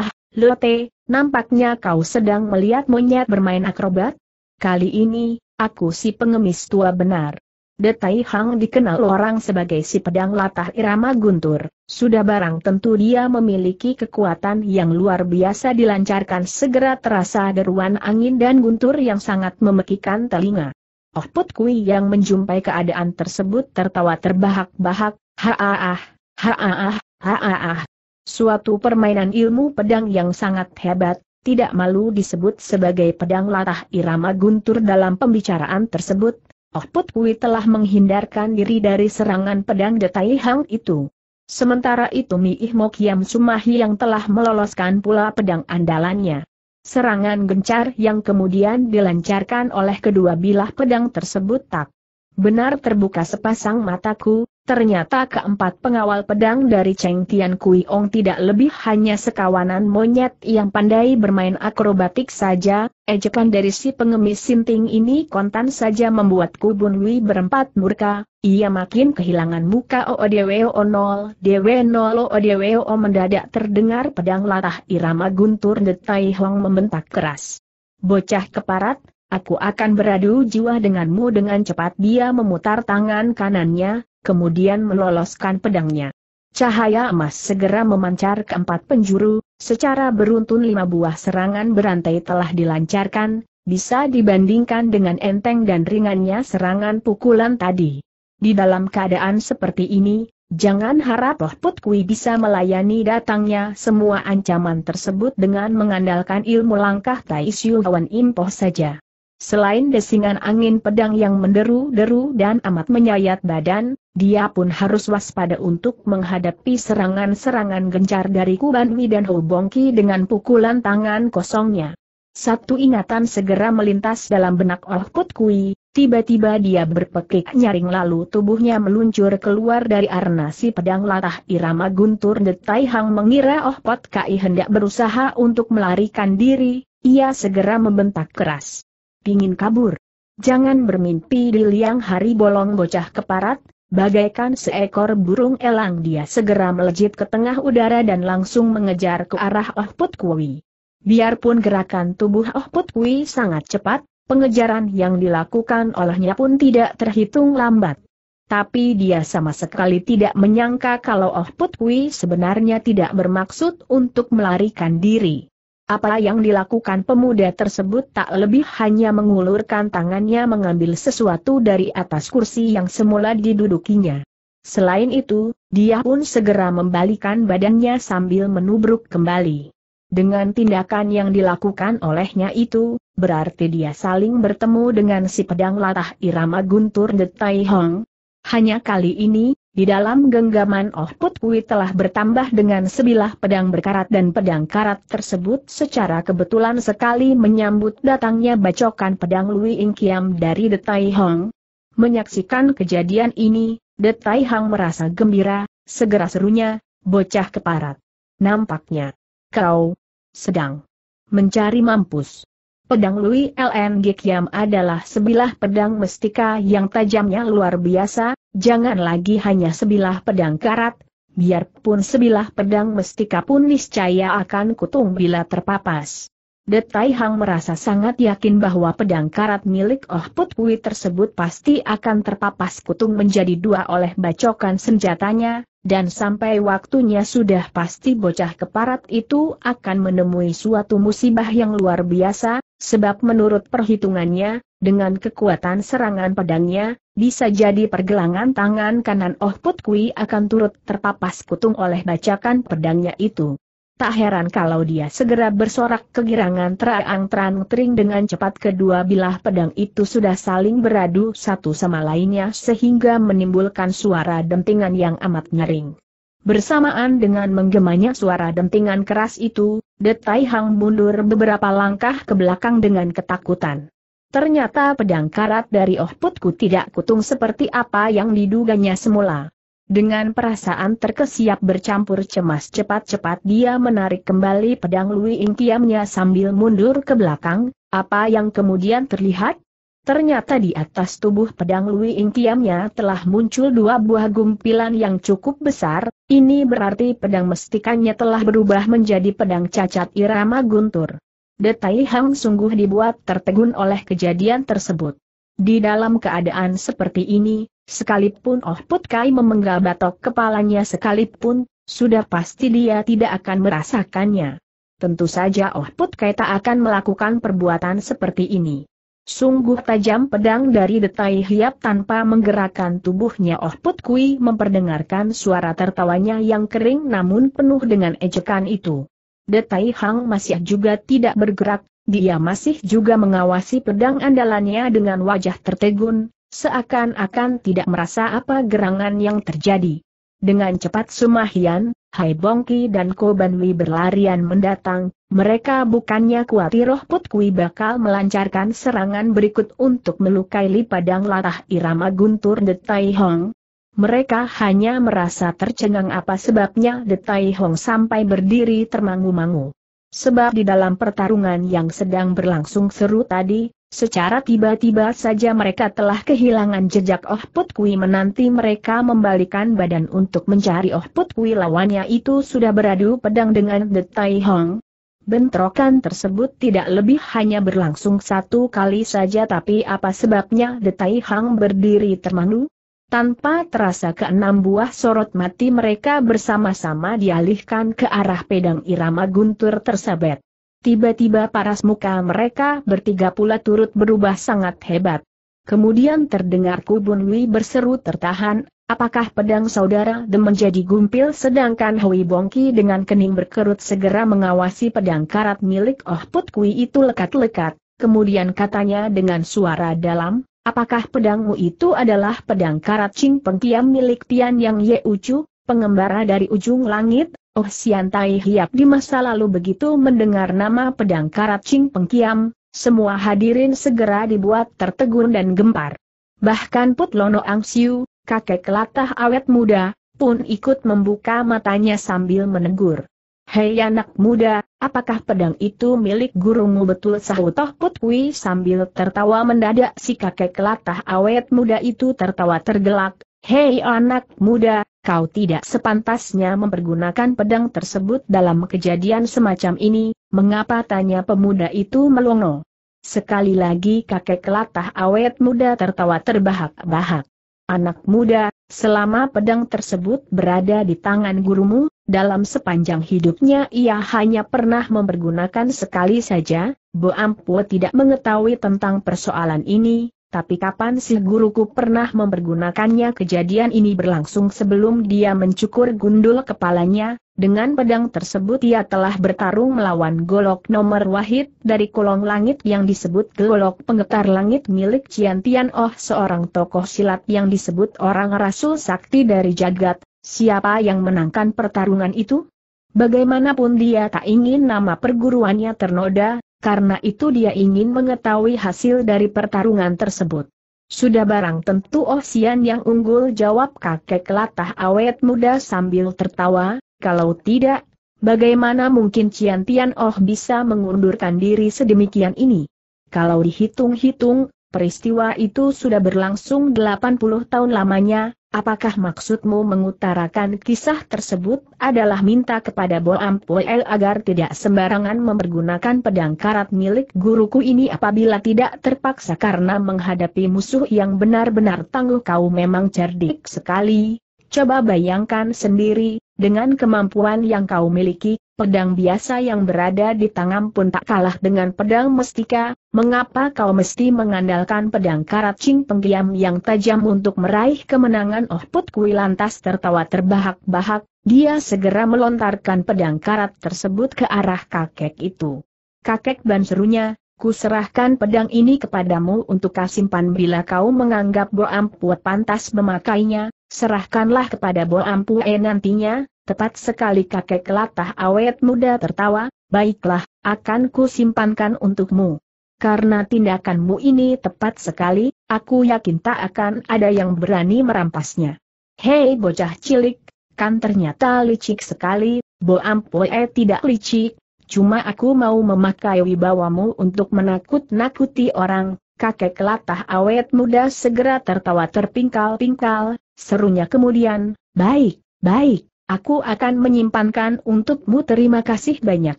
ah lote, nampaknya kau sedang melihat monyet bermain akrobat? Kali ini, aku si pengemis tua benar. Detai Hang dikenal orang sebagai si pedang latah irama guntur, sudah barang tentu dia memiliki kekuatan yang luar biasa dilancarkan segera terasa deruan angin dan guntur yang sangat memekikan telinga. Oh Put Kui yang menjumpai keadaan tersebut tertawa terbahak-bahak, haaah, haaah, ah Suatu permainan ilmu pedang yang sangat hebat, tidak malu disebut sebagai pedang latah irama guntur dalam pembicaraan tersebut, Put Kui telah menghindarkan diri dari serangan pedang Detai Hang itu. Sementara itu Mi Ihmo Kiam Sumahi yang telah meloloskan pula pedang andalannya. Serangan gencar yang kemudian dilancarkan oleh kedua bilah pedang tersebut tak benar terbuka sepasang mataku, Ternyata keempat pengawal pedang dari Cheng Tian Kui Ong tidak lebih hanya sekawanan monyet yang pandai bermain akrobatik saja, ejekan dari si pengemis sinting ini kontan saja membuat Kubun Wei berempat murka, ia makin kehilangan muka OODWO 0 DW 0 OODWO mendadak terdengar pedang latah irama guntur Tai Hong membentak keras. Bocah keparat, aku akan beradu jiwa denganmu dengan cepat dia memutar tangan kanannya, kemudian meloloskan pedangnya. Cahaya emas segera memancar ke empat penjuru, secara beruntun lima buah serangan berantai telah dilancarkan, bisa dibandingkan dengan enteng dan ringannya serangan pukulan tadi. Di dalam keadaan seperti ini, jangan harap Loh Put Kui bisa melayani datangnya semua ancaman tersebut dengan mengandalkan ilmu langkah Tai Siu Wan Impoh saja. Selain desingan angin pedang yang menderu-deru dan amat menyayat badan, dia pun harus waspada untuk menghadapi serangan-serangan gencar dari Kuban Kubanwi dan Hobongki dengan pukulan tangan kosongnya. Satu ingatan segera melintas dalam benak Oh Put Kui, tiba-tiba dia berpekik nyaring lalu tubuhnya meluncur keluar dari si pedang latah irama guntur detai hang mengira Oh Pot hendak berusaha untuk melarikan diri, ia segera membentak keras pingin kabur. Jangan bermimpi di liang hari bolong bocah keparat, bagaikan seekor burung elang dia segera melejit ke tengah udara dan langsung mengejar ke arah Oh Put Kui. Biarpun gerakan tubuh Oh Put Kui sangat cepat, pengejaran yang dilakukan olehnya pun tidak terhitung lambat. Tapi dia sama sekali tidak menyangka kalau Oh Put Kui sebenarnya tidak bermaksud untuk melarikan diri. Apa yang dilakukan pemuda tersebut tak lebih hanya mengulurkan tangannya mengambil sesuatu dari atas kursi yang semula didudukinya. Selain itu, dia pun segera membalikan badannya sambil menubruk kembali. Dengan tindakan yang dilakukan olehnya itu, berarti dia saling bertemu dengan si pedang latah irama guntur detai hong. Hanya kali ini, di dalam genggaman Oh Put Kui telah bertambah dengan sebilah pedang berkarat dan pedang karat tersebut secara kebetulan sekali menyambut datangnya bacokan pedang Lui Ing Kiam dari Detai Hong. Menyaksikan kejadian ini, Detai Hong merasa gembira, segera serunya, bocah keparat. Nampaknya, kau sedang mencari mampus. Pedang Lui LNG Kiam adalah sebilah pedang mestika yang tajamnya luar biasa, Jangan lagi hanya sebilah pedang karat, biarpun sebilah pedang mestika pun niscaya akan kutung bila terpapas. Detai Hang merasa sangat yakin bahwa pedang karat milik Oh Put Kui tersebut pasti akan terpapas kutung menjadi dua oleh bacokan senjatanya, dan sampai waktunya sudah pasti bocah keparat itu akan menemui suatu musibah yang luar biasa, sebab menurut perhitungannya, dengan kekuatan serangan pedangnya, bisa jadi pergelangan tangan kanan Oh Put Kui akan turut terpapas kutung oleh bacakan pedangnya itu. Tak heran kalau dia segera bersorak kegirangan terang-terang tering dengan cepat kedua bilah pedang itu sudah saling beradu satu sama lainnya sehingga menimbulkan suara dentingan yang amat nyering. Bersamaan dengan menggemanya suara dentingan keras itu, Detai Hang mundur beberapa langkah ke belakang dengan ketakutan. Ternyata pedang karat dari Ohputku tidak kutung seperti apa yang diduganya semula. Dengan perasaan terkesiap bercampur cemas cepat-cepat dia menarik kembali pedang Lui Kiamnya sambil mundur ke belakang, apa yang kemudian terlihat? Ternyata di atas tubuh pedang Lui Kiamnya telah muncul dua buah gumpilan yang cukup besar, ini berarti pedang mestikannya telah berubah menjadi pedang cacat irama guntur. Detai Hang sungguh dibuat tertegun oleh kejadian tersebut. Di dalam keadaan seperti ini, sekalipun Oh Put Kai memenggal batok kepalanya sekalipun, sudah pasti dia tidak akan merasakannya. Tentu saja Oh Put Kai tak akan melakukan perbuatan seperti ini. Sungguh tajam pedang dari detai hiap tanpa menggerakkan tubuhnya Oh Put Kui memperdengarkan suara tertawanya yang kering namun penuh dengan ejekan itu. Detai Hang masih juga tidak bergerak, dia masih juga mengawasi pedang andalannya dengan wajah tertegun, seakan-akan tidak merasa apa gerangan yang terjadi. Dengan cepat Sumahian, Hai Bongki dan Kobanwi berlarian mendatang, mereka bukannya kuatir roh Put Kui bakal melancarkan serangan berikut untuk melukai lipadang Padang Latah Irama Guntur Detai Hong, mereka hanya merasa tercengang apa sebabnya Tai Hong sampai berdiri termangu-mangu. Sebab di dalam pertarungan yang sedang berlangsung seru tadi, secara tiba-tiba saja mereka telah kehilangan jejak Oh Put Kui menanti mereka membalikan badan untuk mencari Oh Put Kui lawannya itu sudah beradu pedang dengan Tai Hong. Bentrokan tersebut tidak lebih hanya berlangsung satu kali saja tapi apa sebabnya Tai Hong berdiri termangu? Tanpa terasa keenam buah sorot mati mereka bersama-sama dialihkan ke arah pedang irama guntur tersebut. Tiba-tiba paras muka mereka bertiga pula turut berubah sangat hebat. Kemudian terdengar Kubun Wi berseru tertahan, apakah pedang saudara Dem menjadi gumpil sedangkan Hui Bongki dengan kening berkerut segera mengawasi pedang karat milik Oh Put Kui itu lekat-lekat, kemudian katanya dengan suara dalam, Apakah pedangmu itu adalah pedang karat Ching Pengkiam milik Tian Yang Ye Ucu, pengembara dari ujung langit? Oh Sian Tai Hiap di masa lalu begitu mendengar nama pedang karat Ching Pengkiam, semua hadirin segera dibuat tertegun dan gempar. Bahkan Putlono Siu, kakek latah awet muda, pun ikut membuka matanya sambil menegur. Hei anak muda, apakah pedang itu milik gurumu betul sahut Toh Putwi sambil tertawa mendadak si kakek kelatah awet muda itu tertawa tergelak. Hei anak muda, kau tidak sepantasnya mempergunakan pedang tersebut dalam kejadian semacam ini, mengapa tanya pemuda itu melongo? Sekali lagi kakek kelatah awet muda tertawa terbahak-bahak. Anak muda, selama pedang tersebut berada di tangan gurumu, dalam sepanjang hidupnya ia hanya pernah mempergunakan sekali saja, Bo Ampu tidak mengetahui tentang persoalan ini, tapi kapan si guruku pernah mempergunakannya kejadian ini berlangsung sebelum dia mencukur gundul kepalanya, dengan pedang tersebut ia telah bertarung melawan golok nomor wahid dari kolong langit yang disebut golok penggetar langit milik Cian Tian Oh seorang tokoh silat yang disebut orang rasul sakti dari jagat, Siapa yang menangkan pertarungan itu? Bagaimanapun dia tak ingin nama perguruannya ternoda, karena itu dia ingin mengetahui hasil dari pertarungan tersebut. Sudah barang tentu Oh Sian yang unggul jawab kakek latah awet muda sambil tertawa, kalau tidak, bagaimana mungkin Cian Tian Oh bisa mengundurkan diri sedemikian ini? Kalau dihitung-hitung, peristiwa itu sudah berlangsung 80 tahun lamanya, Apakah maksudmu mengutarakan kisah tersebut adalah minta kepada Bo Ampuel agar tidak sembarangan mempergunakan pedang karat milik guruku ini apabila tidak terpaksa karena menghadapi musuh yang benar-benar tangguh kau memang cerdik sekali. Coba bayangkan sendiri, dengan kemampuan yang kau miliki, pedang biasa yang berada di tangan pun tak kalah dengan pedang mestika, mengapa kau mesti mengandalkan pedang karat cing penggiam yang tajam untuk meraih kemenangan Oh Put Kui lantas tertawa terbahak-bahak, dia segera melontarkan pedang karat tersebut ke arah kakek itu. Kakek Ban serunya, ku serahkan pedang ini kepadamu untuk kau simpan bila kau menganggap Bo Ampu pantas memakainya, serahkanlah kepada Bo Eh, nantinya, Tepat sekali kakek kelatah awet muda tertawa, baiklah, akan ku simpankan untukmu. Karena tindakanmu ini tepat sekali, aku yakin tak akan ada yang berani merampasnya. Hei bocah cilik, kan ternyata licik sekali, bo ampoe eh, tidak licik, cuma aku mau memakai wibawamu untuk menakut-nakuti orang, kakek kelatah awet muda segera tertawa terpingkal-pingkal, serunya kemudian, baik, baik, Aku akan menyimpankan untukmu terima kasih banyak.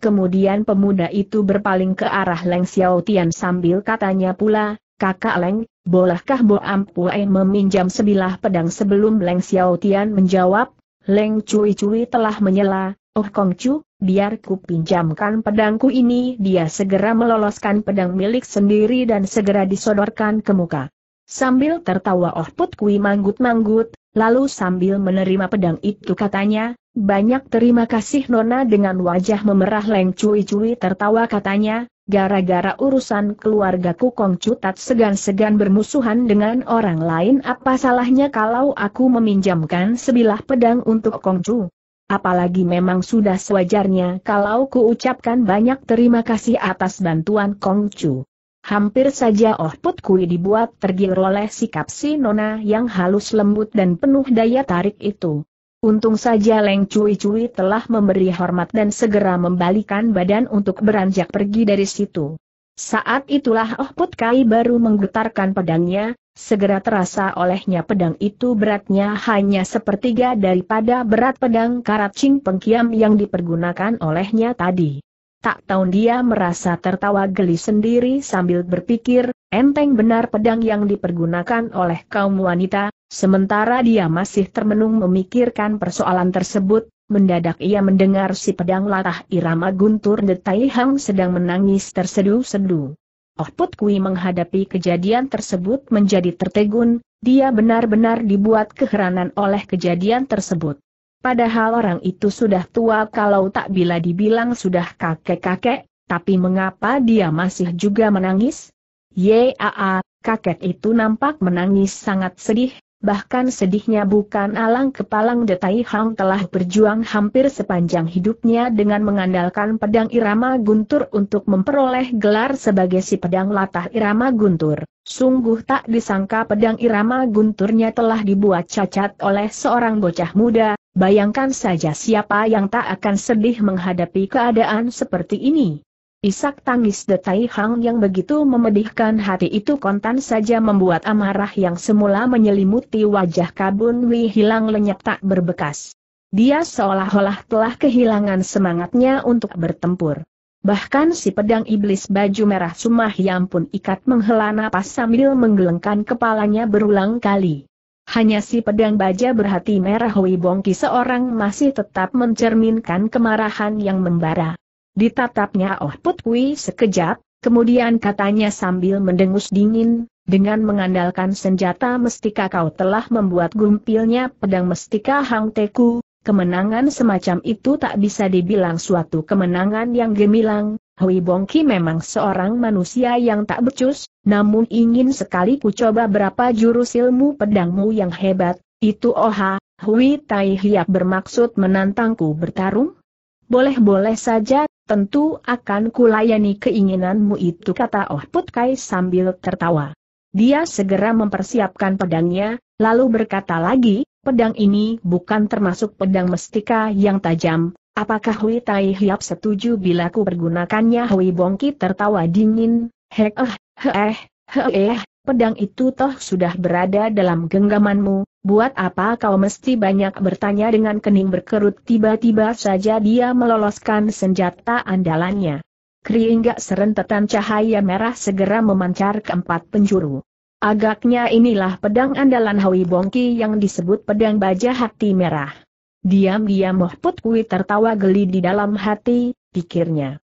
Kemudian pemuda itu berpaling ke arah Leng Xiao Tian sambil katanya pula, Kakak Leng, bolehkah Bo Ampuai meminjam sebilah pedang sebelum Leng Xiao Tian menjawab? Leng Cui Cui telah menyela, Oh Kong Chu, biar ku pinjamkan pedangku ini. Dia segera meloloskan pedang milik sendiri dan segera disodorkan ke muka. Sambil tertawa Oh Put Kui manggut-manggut, Lalu sambil menerima pedang itu katanya, banyak terima kasih Nona dengan wajah memerah Leng Cui-Cui tertawa katanya, gara-gara urusan keluargaku Kong Cutat segan-segan bermusuhan dengan orang lain apa salahnya kalau aku meminjamkan sebilah pedang untuk Kong Cu. Apalagi memang sudah sewajarnya kalau ku ucapkan banyak terima kasih atas bantuan Kong Cu. Hampir saja Oh Put Kui dibuat tergiur oleh sikap si Nona yang halus lembut dan penuh daya tarik itu. Untung saja Leng Cui Cui telah memberi hormat dan segera membalikan badan untuk beranjak pergi dari situ. Saat itulah Oh Put Kai baru menggetarkan pedangnya, segera terasa olehnya pedang itu beratnya hanya sepertiga daripada berat pedang karat Ching Pengkiam yang dipergunakan olehnya tadi. Tak tahu dia merasa tertawa geli sendiri sambil berpikir, enteng benar pedang yang dipergunakan oleh kaum wanita, sementara dia masih termenung memikirkan persoalan tersebut, mendadak ia mendengar si pedang latah irama guntur detai hang sedang menangis terseduh sedu. Oh Put Kui menghadapi kejadian tersebut menjadi tertegun, dia benar-benar dibuat keheranan oleh kejadian tersebut. Padahal orang itu sudah tua kalau tak bila dibilang sudah kakek-kakek, tapi mengapa dia masih juga menangis? Yaa, kakek itu nampak menangis sangat sedih, bahkan sedihnya bukan alang kepalang detai Hang telah berjuang hampir sepanjang hidupnya dengan mengandalkan pedang irama guntur untuk memperoleh gelar sebagai si pedang latah irama guntur. Sungguh tak disangka pedang irama gunturnya telah dibuat cacat oleh seorang bocah muda, Bayangkan saja siapa yang tak akan sedih menghadapi keadaan seperti ini. Isak tangis Detai Hang yang begitu memedihkan hati itu kontan saja membuat amarah yang semula menyelimuti wajah Kabun Wei hilang lenyap tak berbekas. Dia seolah-olah telah kehilangan semangatnya untuk bertempur. Bahkan si pedang iblis baju merah Sumah yang pun ikat menghela napas sambil menggelengkan kepalanya berulang kali. Hanya si pedang baja berhati merah Hui Bongki seorang masih tetap mencerminkan kemarahan yang membara. Ditatapnya Oh Put Kui sekejap, kemudian katanya sambil mendengus dingin, dengan mengandalkan senjata mestika kau telah membuat gumpilnya pedang mestika Hang Teku, kemenangan semacam itu tak bisa dibilang suatu kemenangan yang gemilang, Hui Bongki memang seorang manusia yang tak becus, namun ingin sekali ku coba berapa jurus ilmu pedangmu yang hebat, itu Oha, Hui Tai Hiap bermaksud menantangku bertarung? Boleh-boleh saja, tentu akan kulayani keinginanmu itu kata Oh Put Kai sambil tertawa. Dia segera mempersiapkan pedangnya, lalu berkata lagi, pedang ini bukan termasuk pedang mestika yang tajam, apakah Hui Tai Hiap setuju bila ku pergunakannya Hui Bongki tertawa dingin, hek eh, Heeh, heeh, pedang itu toh sudah berada dalam genggamanmu, buat apa kau mesti banyak bertanya dengan kening berkerut tiba-tiba saja dia meloloskan senjata andalannya. Keringgak serentetan cahaya merah segera memancar ke empat penjuru. Agaknya inilah pedang andalan Hawi Bongki yang disebut pedang baja hati merah. Diam-diam Mohput Kui tertawa geli di dalam hati, pikirnya.